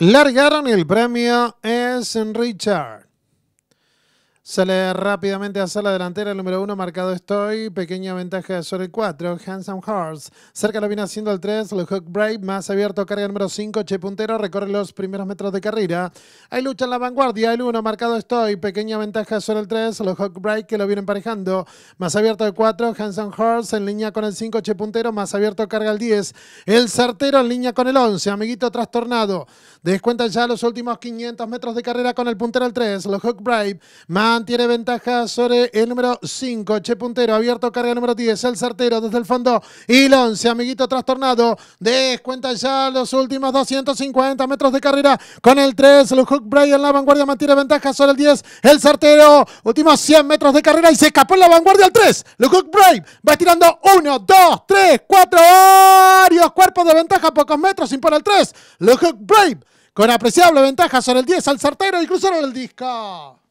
Largaron el premio es Richard. Sale rápidamente hacia la delantera, el número 1 marcado estoy. Pequeña ventaja sobre el 4, Handsome Horse. Cerca lo viene haciendo el 3, el Hook Brave. Más abierto, carga el número 5, Che Puntero. Recorre los primeros metros de carrera. Hay lucha en la vanguardia, el 1 marcado estoy. Pequeña ventaja sobre el 3, el Hook Brave que lo viene emparejando. Más abierto el 4, Handsome Horse. En línea con el 5, Che Puntero. Más abierto, carga el 10. El certero en línea con el 11, amiguito trastornado. Descuentan ya los últimos 500 metros de carrera con el puntero el 3, el Hook Brave. Más mantiene ventaja sobre el número 5, Che Puntero, abierto carga número 10, el certero desde el fondo y el 11, amiguito trastornado, descuenta ya los últimos 250 metros de carrera con el 3, el Brave en la vanguardia mantiene ventaja sobre el 10, el certero, últimos 100 metros de carrera y se escapó en la vanguardia al 3, Luke Brave va tirando 1, 2, 3, 4, varios cuerpos de ventaja, pocos metros, impone el 3, Luke Brave con apreciable ventaja sobre el 10 al certero y cruzaron el disco.